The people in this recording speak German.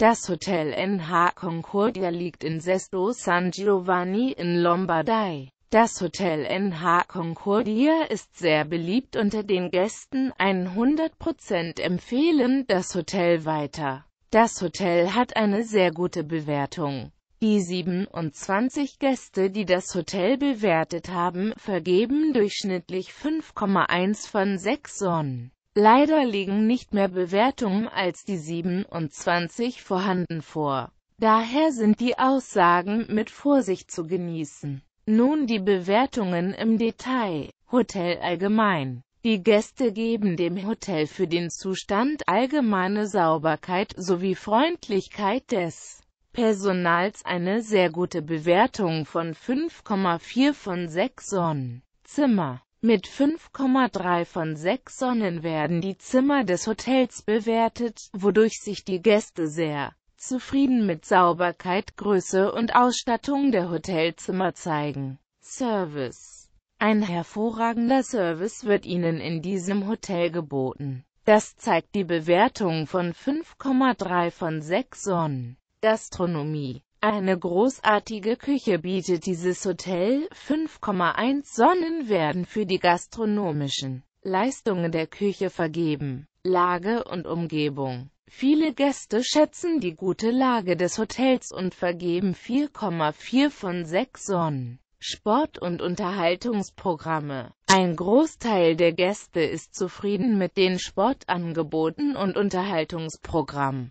Das Hotel NH Concordia liegt in Sesto San Giovanni in Lombardei. Das Hotel NH Concordia ist sehr beliebt unter den Gästen, 100% empfehlen das Hotel weiter. Das Hotel hat eine sehr gute Bewertung. Die 27 Gäste, die das Hotel bewertet haben, vergeben durchschnittlich 5,1 von 6 Sonnen. Leider liegen nicht mehr Bewertungen als die 27 vorhanden vor. Daher sind die Aussagen mit Vorsicht zu genießen. Nun die Bewertungen im Detail. Hotel allgemein. Die Gäste geben dem Hotel für den Zustand allgemeine Sauberkeit sowie Freundlichkeit des Personals eine sehr gute Bewertung von 5,4 von 6 Sonnen. Zimmer mit 5,3 von 6 Sonnen werden die Zimmer des Hotels bewertet, wodurch sich die Gäste sehr zufrieden mit Sauberkeit, Größe und Ausstattung der Hotelzimmer zeigen. Service Ein hervorragender Service wird Ihnen in diesem Hotel geboten. Das zeigt die Bewertung von 5,3 von 6 Sonnen. Gastronomie eine großartige Küche bietet dieses Hotel, 5,1 Sonnen werden für die gastronomischen Leistungen der Küche vergeben. Lage und Umgebung Viele Gäste schätzen die gute Lage des Hotels und vergeben 4,4 von 6 Sonnen. Sport- und Unterhaltungsprogramme. Ein Großteil der Gäste ist zufrieden mit den Sportangeboten und Unterhaltungsprogrammen.